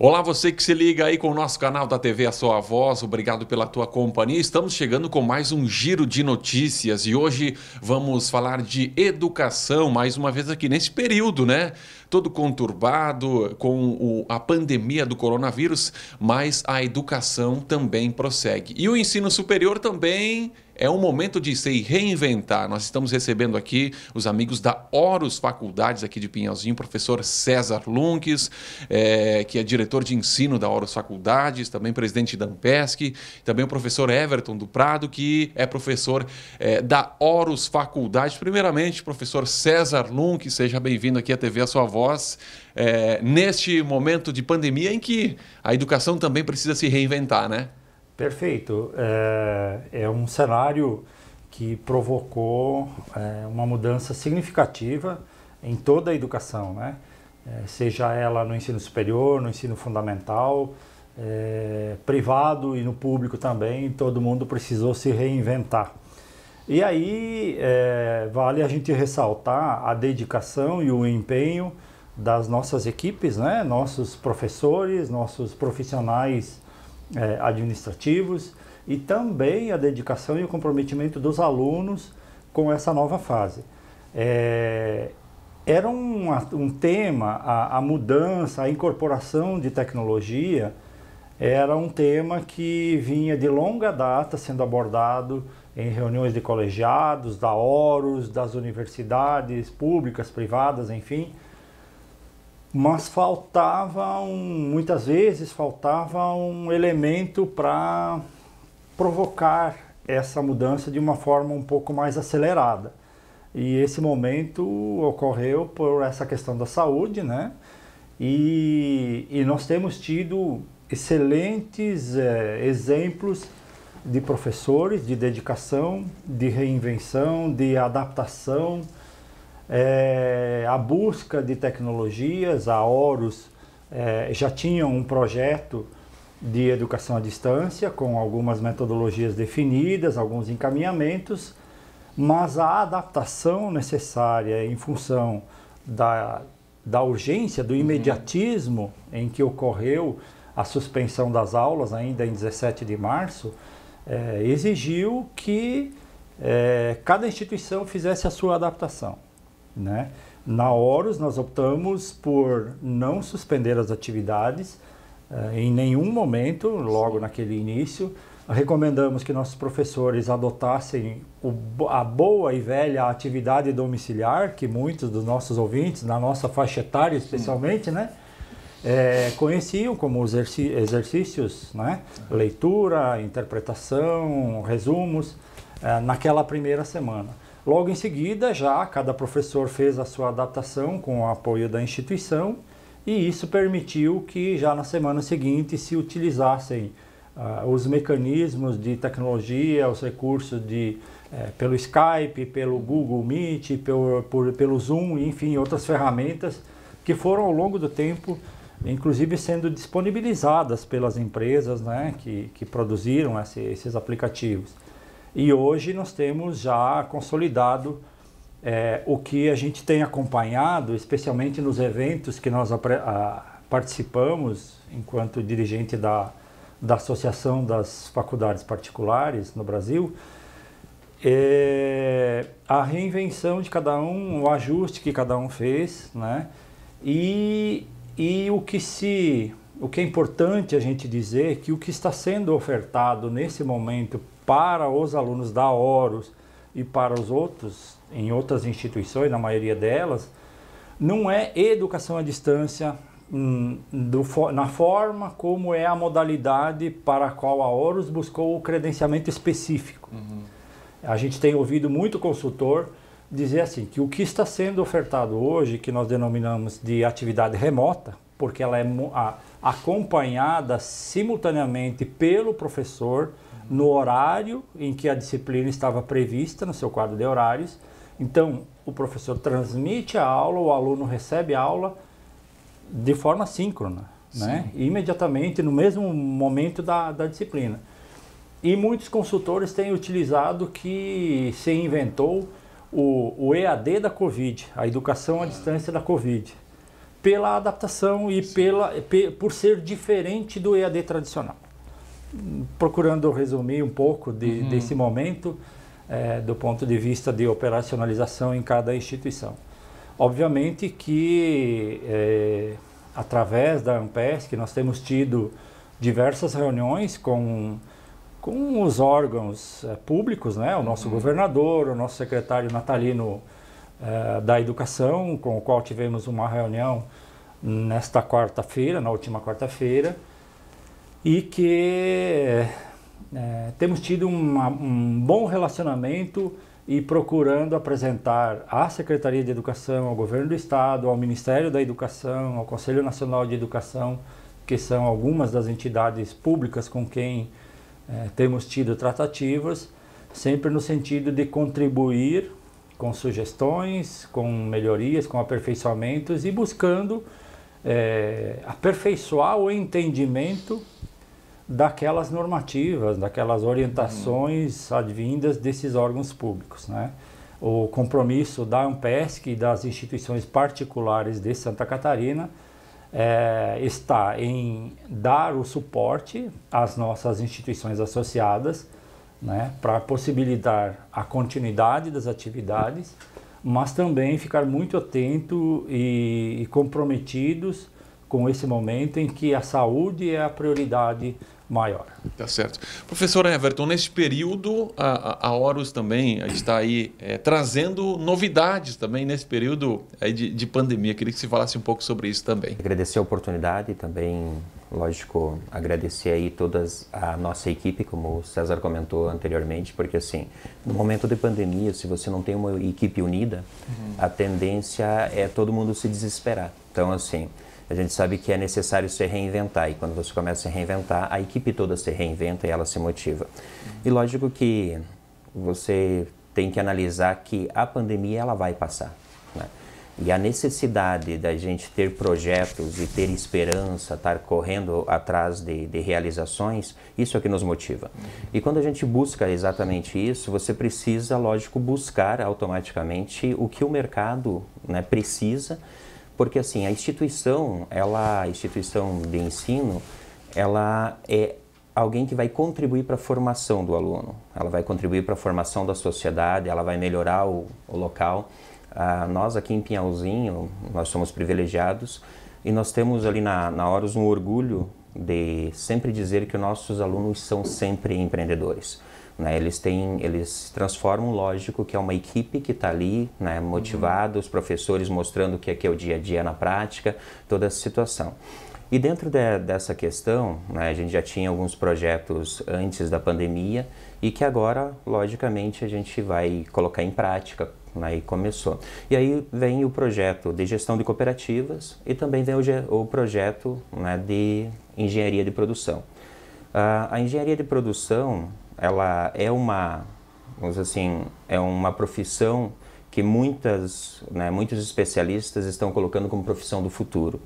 Olá, você que se liga aí com o nosso canal da TV A Sua Voz, obrigado pela tua companhia. Estamos chegando com mais um giro de notícias e hoje vamos falar de educação, mais uma vez aqui nesse período, né? Todo conturbado com o, a pandemia do coronavírus, mas a educação também prossegue. E o ensino superior também é um momento de se reinventar. Nós estamos recebendo aqui os amigos da Horus Faculdades aqui de Pinhalzinho, professor César Lunques, é, que é diretor de ensino da Horus Faculdades, também presidente da Ampesc, também o professor Everton do Prado, que é professor é, da Horus Faculdades. Primeiramente, professor César Lunques, seja bem-vindo aqui à TV A Sua Voz. É, neste momento de pandemia em que a educação também precisa se reinventar, né? Perfeito. É, é um cenário que provocou é, uma mudança significativa em toda a educação, né? É, seja ela no ensino superior, no ensino fundamental, é, privado e no público também, todo mundo precisou se reinventar. E aí é, vale a gente ressaltar a dedicação e o empenho das nossas equipes, né? nossos professores, nossos profissionais é, administrativos e também a dedicação e o comprometimento dos alunos com essa nova fase. É, era um, um tema, a, a, mudança, a incorporação de tecnologia, era um tema que vinha de longa data sendo abordado em reuniões de colegiados, da Horus, das universidades públicas, privadas, enfim, mas faltava um, muitas vezes faltava um elemento para provocar essa mudança de uma forma um pouco mais acelerada. E esse momento ocorreu por essa questão da saúde, né? E, e nós temos tido excelentes é, exemplos de professores de dedicação, de reinvenção, de adaptação é, a busca de tecnologias, a Horus é, já tinha um projeto de educação à distância com algumas metodologias definidas, alguns encaminhamentos, mas a adaptação necessária em função da, da urgência, do uhum. imediatismo em que ocorreu a suspensão das aulas ainda em 17 de março, é, exigiu que é, cada instituição fizesse a sua adaptação. Né? Na Horus, nós optamos por não suspender as atividades uh, em nenhum momento, logo naquele início. Recomendamos que nossos professores adotassem o, a boa e velha atividade domiciliar, que muitos dos nossos ouvintes, na nossa faixa etária especialmente, né? É, conheciam como exercícios, né? leitura, interpretação, resumos, é, naquela primeira semana. Logo em seguida, já cada professor fez a sua adaptação com o apoio da instituição e isso permitiu que já na semana seguinte se utilizassem uh, os mecanismos de tecnologia, os recursos de eh, pelo Skype, pelo Google Meet, pelo, por, pelo Zoom, enfim, outras ferramentas que foram ao longo do tempo, inclusive sendo disponibilizadas pelas empresas né, que, que produziram esse, esses aplicativos. E hoje nós temos já consolidado é, o que a gente tem acompanhado, especialmente nos eventos que nós a, participamos enquanto dirigente da, da Associação das Faculdades Particulares no Brasil, é a reinvenção de cada um, o ajuste que cada um fez, né? E, e o que se o que é importante a gente dizer é que o que está sendo ofertado nesse momento para os alunos da Horus e para os outros, em outras instituições, na maioria delas, não é educação à distância hum, do, na forma como é a modalidade para a qual a Horus buscou o credenciamento específico. Uhum. A gente tem ouvido muito consultor dizer assim que o que está sendo ofertado hoje, que nós denominamos de atividade remota, porque ela é a, acompanhada simultaneamente pelo professor no horário em que a disciplina estava prevista no seu quadro de horários. Então, o professor transmite a aula, o aluno recebe a aula de forma síncrona, né? imediatamente, no mesmo momento da, da disciplina. E muitos consultores têm utilizado que se inventou o, o EAD da Covid, a educação à distância da Covid pela adaptação e pela, por ser diferente do EAD tradicional. Procurando resumir um pouco de, uhum. desse momento, é, do ponto de vista de operacionalização em cada instituição. Obviamente que, é, através da AMPESC, nós temos tido diversas reuniões com, com os órgãos é, públicos, né? o nosso uhum. governador, o nosso secretário natalino eh, da Educação, com o qual tivemos uma reunião nesta quarta-feira, na última quarta-feira, e que eh, eh, temos tido uma, um bom relacionamento e procurando apresentar à Secretaria de Educação, ao Governo do Estado, ao Ministério da Educação, ao Conselho Nacional de Educação, que são algumas das entidades públicas com quem temos tido tratativas, sempre no sentido de contribuir com sugestões, com melhorias, com aperfeiçoamentos e buscando é, aperfeiçoar o entendimento daquelas normativas, daquelas orientações uhum. advindas desses órgãos públicos, né? O compromisso da Ampesc e das instituições particulares de Santa Catarina é, está em dar o suporte às nossas instituições associadas né, para possibilitar a continuidade das atividades, mas também ficar muito atento e, e comprometidos com esse momento em que a saúde é a prioridade maior. Tá certo. Professor Everton, nesse período, a, a Horus também está aí é, trazendo novidades também nesse período de, de, pandemia. Queria que você falasse um pouco sobre isso também. Agradecer a oportunidade também, lógico, agradecer aí todas a nossa equipe, como o César comentou anteriormente, porque assim, no momento de pandemia, se você não tem uma equipe unida, uhum. a tendência é todo mundo se desesperar. Então, assim, a gente sabe que é necessário se reinventar. E quando você começa a reinventar, a equipe toda se reinventa e ela se motiva. E lógico que você tem que analisar que a pandemia ela vai passar. Né? E a necessidade da gente ter projetos e ter esperança, estar correndo atrás de, de, realizações, isso é que nos motiva. E quando a gente busca exatamente isso, você precisa, lógico, buscar automaticamente o que o mercado né, precisa porque assim, a instituição, ela, a instituição de ensino, ela é alguém que vai contribuir para a formação do aluno. Ela vai contribuir para a formação da sociedade, ela vai melhorar o, o local. Ah, nós aqui em Pinhalzinho, nós somos privilegiados e nós temos ali na, na Horus um orgulho de sempre dizer que nossos alunos são sempre empreendedores. Né? Eles têm, eles se transformam, lógico, que é uma equipe que está ali, né, motivada, uhum. os professores mostrando o que é, que é o dia a dia na prática, toda essa situação. E dentro de, dessa questão, né, a gente já tinha alguns projetos antes da pandemia e que agora, logicamente, a gente vai colocar em prática. aí né? começou. E aí vem o projeto de gestão de cooperativas e também vem o, o projeto né, de engenharia de produção. Uh, a engenharia de produção ela é uma, vamos assim, é uma profissão que muitas, né, muitos especialistas estão colocando como profissão do futuro.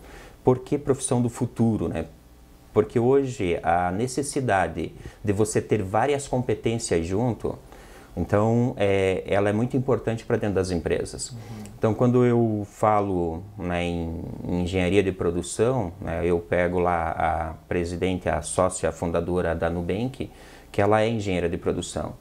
Por que profissão do futuro, né? Porque hoje a necessidade de você ter várias competências junto, então, é, ela é muito importante para dentro das empresas. Uhum. Então, quando eu falo né, em, em, engenharia de produção, né, eu pego lá a presidente, a sócia fundadora da Nubank, que ela é engenheira de produção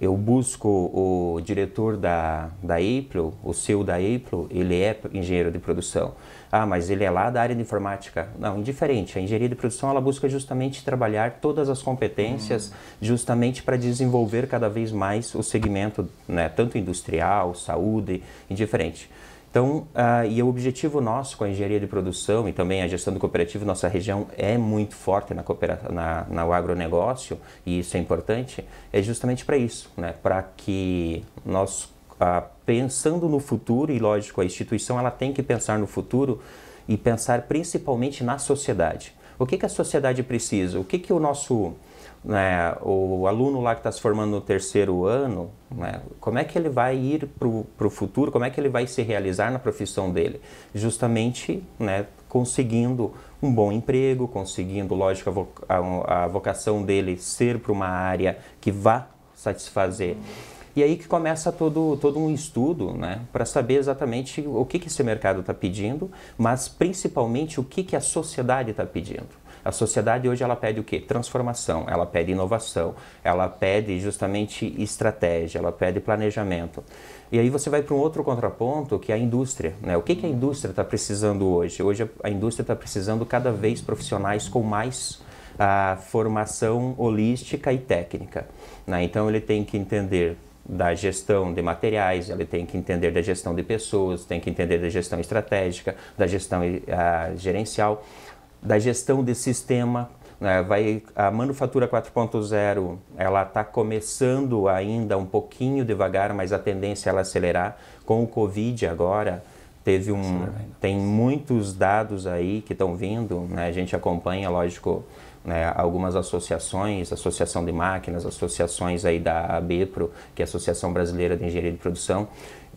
eu busco o diretor da, da Apple, o CEO da Apple, ele é engenheiro de produção. Ah, mas ele é lá da área de informática. Não, diferente. A engenharia de produção ela busca justamente trabalhar todas as competências, hum. justamente para desenvolver cada vez mais o segmento, né, tanto industrial, saúde, indiferente. Então, uh, e o objetivo nosso com a engenharia de produção e também a gestão do cooperativo, nossa região é muito forte na, coopera na, na agronegócio, e isso é importante, é justamente para isso, né? para que nós, uh, pensando no futuro, e lógico, a instituição ela tem que pensar no futuro e pensar principalmente na sociedade. O que, que a sociedade precisa? O que, que o nosso né, o aluno lá que está se formando no terceiro ano, né, como é que ele vai ir para o futuro, como é que ele vai se realizar na profissão dele? Justamente né, conseguindo um bom emprego, conseguindo, lógico, a, voca a vocação dele ser para uma área que vá satisfazer. Uhum e aí que começa todo, todo um estudo né, para saber exatamente o que, que esse mercado está pedindo, mas principalmente o que, que a sociedade está pedindo. A sociedade hoje ela pede o quê? Transformação, ela pede inovação, ela pede justamente estratégia, ela pede planejamento. E aí você vai para um outro contraponto que é a indústria. Né? O que, que a indústria está precisando hoje? Hoje a indústria está precisando cada vez profissionais com mais a ah, formação holística e técnica. Né? Então ele tem que entender da gestão de materiais, ele tem que entender da gestão de pessoas, tem que entender da gestão estratégica, da gestão uh, gerencial, da gestão de sistema. Né? Vai, a manufatura 4.0 ela está começando ainda um pouquinho devagar, mas a tendência é ela acelerar. Com o Covid agora, teve um, tem muitos dados aí que estão vindo, né? a gente acompanha, lógico, né, algumas associações, Associação de Máquinas, associações aí da ABPRO, que é a Associação Brasileira de Engenharia de Produção.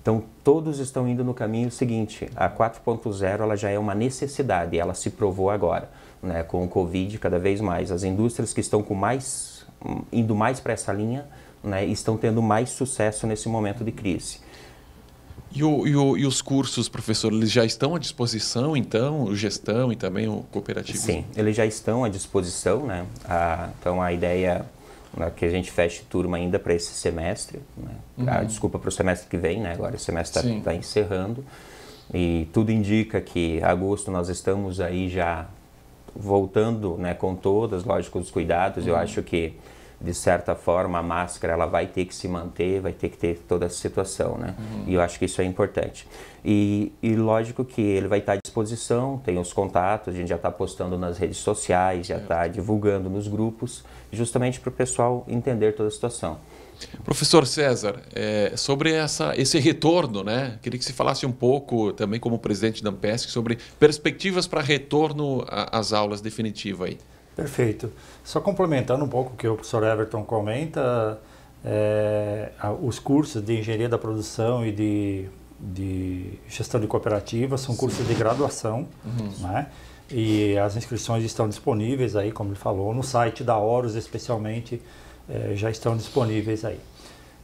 Então, todos estão indo no caminho seguinte. A 4.0 ela já é uma necessidade, ela se provou agora, né, com o Covid cada vez mais. As indústrias que estão com mais, indo mais para essa linha né, estão tendo mais sucesso nesse momento de crise. E, o, e, o, e, os cursos, professor, eles já estão à disposição, então, o gestão e também o cooperativo? Sim, eles já estão à disposição, né? então, a ideia é que a gente feche turma ainda para esse semestre, né? ah, desculpa, para o semestre que vem, né? Agora o semestre está encerrando. E tudo indica que agosto nós estamos aí já voltando, né? Com todas, lógico, os cuidados. Uhum. Eu acho que de certa forma a máscara ela vai ter que se manter, vai ter que ter toda essa situação, né? Uhum. E eu acho que isso é importante. E, e lógico que ele vai estar à disposição, tem os contatos, a gente já está postando nas redes sociais, já está divulgando nos grupos, justamente para o pessoal entender toda a situação. Professor César, é, sobre essa, esse retorno, né? Queria que se falasse um pouco, também como presidente da Ampesc, sobre perspectivas para retorno às aulas definitiva aí. Perfeito. Só complementando um pouco o que o professor Everton comenta, é, os cursos de engenharia da produção e de, de gestão de cooperativas são Sim. cursos de graduação, uhum. né? E as inscrições estão disponíveis aí, como ele falou, no site da Horus especialmente, é, já estão disponíveis aí.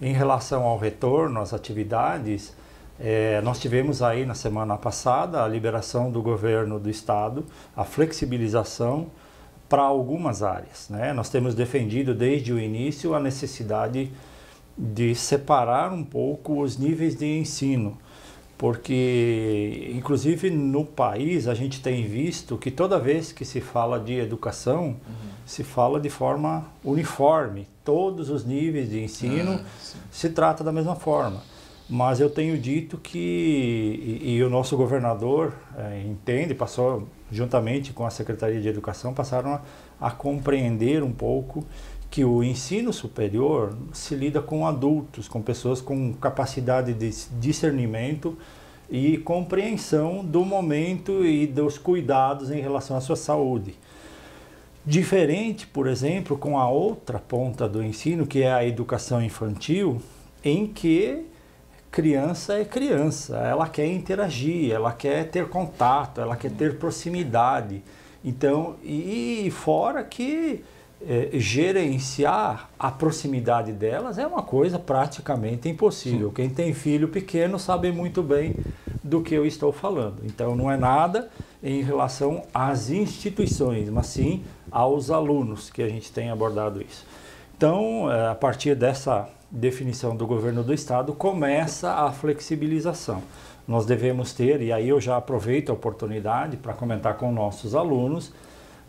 Em relação ao retorno às atividades, é, nós tivemos aí na semana passada a liberação do governo do estado, a flexibilização para algumas áreas. Né? Nós temos defendido desde o início a necessidade de separar um pouco os níveis de ensino, porque, inclusive, no país a gente tem visto que toda vez que se fala de educação, uhum. se fala de forma uniforme. Todos os níveis de ensino ah, se trata da mesma forma. Mas eu tenho dito que, e, e o nosso governador é, entende, passou juntamente com a Secretaria de Educação, passaram a, a compreender um pouco que o ensino superior se lida com adultos, com pessoas com capacidade de discernimento e compreensão do momento e dos cuidados em relação à sua saúde. Diferente, por exemplo, com a outra ponta do ensino, que é a educação infantil, em que criança é criança, ela quer interagir, ela quer ter contato, ela quer ter proximidade. Então, e, fora que é, gerenciar a proximidade delas é uma coisa praticamente impossível. Sim. Quem tem filho pequeno sabe muito bem do que eu estou falando. Então, não é nada em relação às instituições, mas sim aos alunos que a gente tem abordado isso. Então, é, a partir dessa definição do governo do estado, começa a flexibilização. Nós devemos ter, e aí eu já aproveito a oportunidade para comentar com nossos alunos,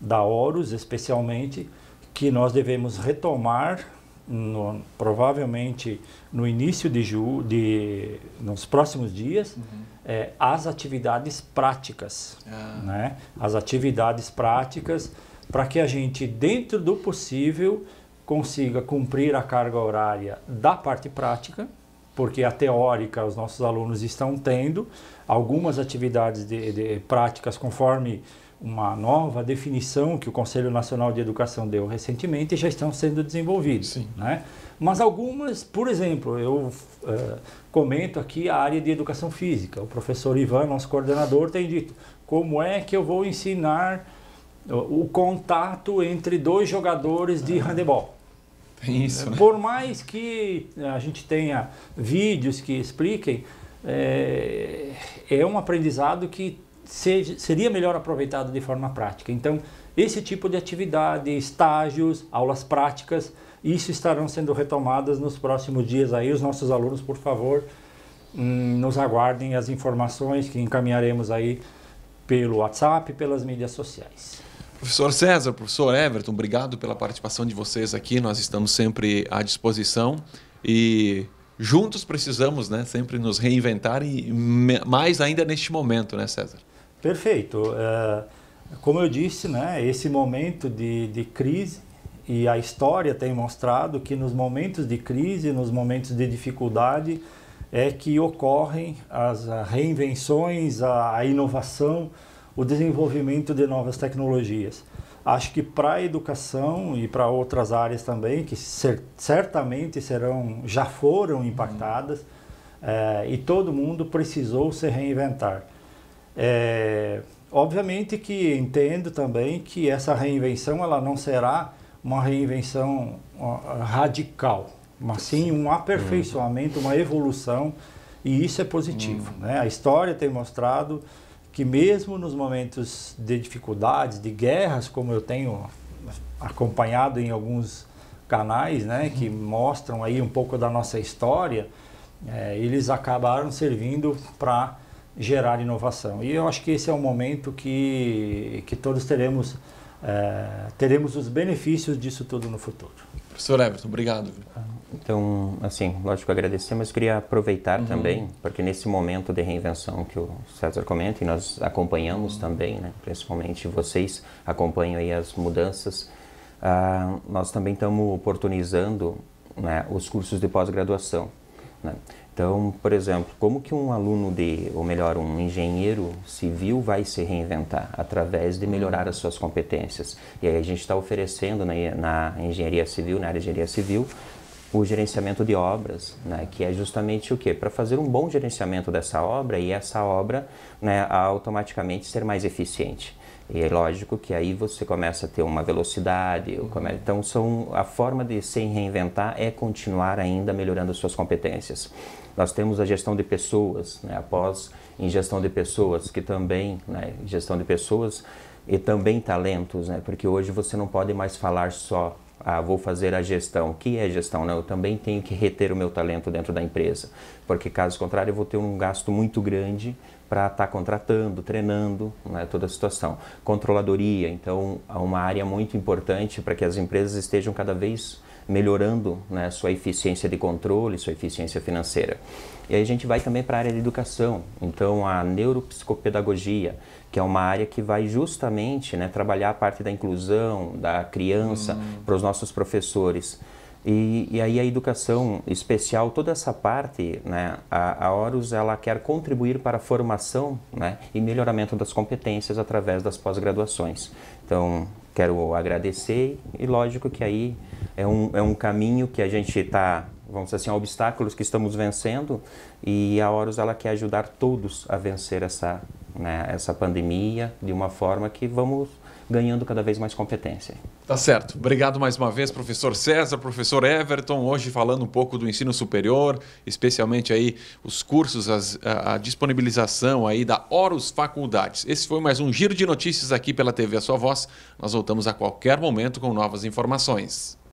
da Horus especialmente, que nós devemos retomar, no, provavelmente no início de, ju, de nos próximos dias, uhum. é, as atividades práticas. Ah. Né? As atividades práticas para que a gente, dentro do possível, consiga cumprir a carga horária da parte prática, porque a teórica os nossos alunos estão tendo algumas atividades de, de práticas conforme uma nova definição que o Conselho Nacional de Educação deu recentemente já estão sendo desenvolvidas. Né? Mas algumas, por exemplo, eu uh, comento aqui a área de educação física. O professor Ivan, nosso coordenador, tem dito como é que eu vou ensinar o, o contato entre dois jogadores de ah. handebol. isso, né? Por mais que a gente tenha vídeos que expliquem, é, é um aprendizado que seja, seria melhor aproveitado de forma prática. Então, esse tipo de atividade, estágios, aulas práticas, isso estarão sendo retomadas nos próximos dias aí. Os nossos alunos, por favor, hum, nos aguardem as informações que encaminharemos aí pelo WhatsApp, pelas mídias sociais. Professor César, professor Everton, obrigado pela participação de vocês aqui. Nós estamos sempre à disposição e juntos precisamos, né, sempre nos reinventar e mais ainda neste momento, né, César? Perfeito. É, como eu disse, né, esse momento de, de crise e a história tem mostrado que nos momentos de crise, nos momentos de dificuldade, é que ocorrem as reinvenções, a, a inovação o desenvolvimento de novas tecnologias. Acho que para a educação e para outras áreas também, que certamente serão, já foram uhum. impactadas, uhum. é, e todo mundo precisou se reinventar. É, obviamente que entendo também que essa reinvenção ela não será uma reinvenção radical, mas sim um aperfeiçoamento, uma evolução, e isso é positivo. Uhum. Né? A história tem mostrado que mesmo nos momentos de dificuldades, de guerras, como eu tenho acompanhado em alguns canais, né, uhum. que mostram aí um pouco da nossa história, é, eles acabaram servindo para gerar inovação. E eu acho que esse é o momento que, que todos teremos, é, teremos os benefícios disso tudo no futuro. Professor Everton, obrigado. Então, assim, lógico agradecer, mas queria aproveitar uhum. também, porque nesse momento de reinvenção que o César comenta, e nós acompanhamos uhum. também, né, principalmente vocês acompanham aí as mudanças, ah, nós também estamos oportunizando né, os cursos de pós-graduação. Né? Então, por exemplo, como que um aluno de, ou melhor, um engenheiro civil vai se reinventar através de melhorar as suas competências? E aí a gente está oferecendo na, né, na engenharia civil, na área de engenharia civil, o gerenciamento de obras, né, que é justamente o que? Para fazer um bom gerenciamento dessa obra e essa obra né, automaticamente ser mais eficiente. E é lógico que aí você começa a ter uma velocidade. Uhum. Então, são, a forma de se reinventar é continuar ainda melhorando as suas competências. Nós temos a gestão de pessoas, né, após em gestão de pessoas, que também, né, gestão de pessoas e também talentos, né, porque hoje você não pode mais falar só ah, vou fazer a gestão. O que é gestão? Não, né? eu também tenho que reter o meu talento dentro da empresa, porque caso contrário eu vou ter um gasto muito grande para estar tá contratando, treinando, né, toda a situação. Controladoria, então, é uma área muito importante para que as empresas estejam cada vez melhorando né, sua eficiência de controle, sua eficiência financeira. E aí a gente vai também para a área de educação, então a neuropsicopedagogia, que é uma área que vai justamente né, trabalhar a parte da inclusão da criança hum. para os nossos professores. E, e, aí a educação especial, toda essa parte, né, a, a Horus ela quer contribuir para a formação né, e melhoramento das competências através das pós-graduações. Então, quero agradecer e lógico que aí é um, é um caminho que a gente está, vamos dizer assim, obstáculos que estamos vencendo e a Horus ela quer ajudar todos a vencer essa, né, essa pandemia de uma forma que vamos ganhando cada vez mais competência. Tá certo. Obrigado mais uma vez, professor César, professor Everton, hoje falando um pouco do ensino superior, especialmente aí os cursos, as, a, a disponibilização aí da Horus Faculdades. Esse foi mais um giro de notícias aqui pela TV A Sua Voz. Nós voltamos a qualquer momento com novas informações.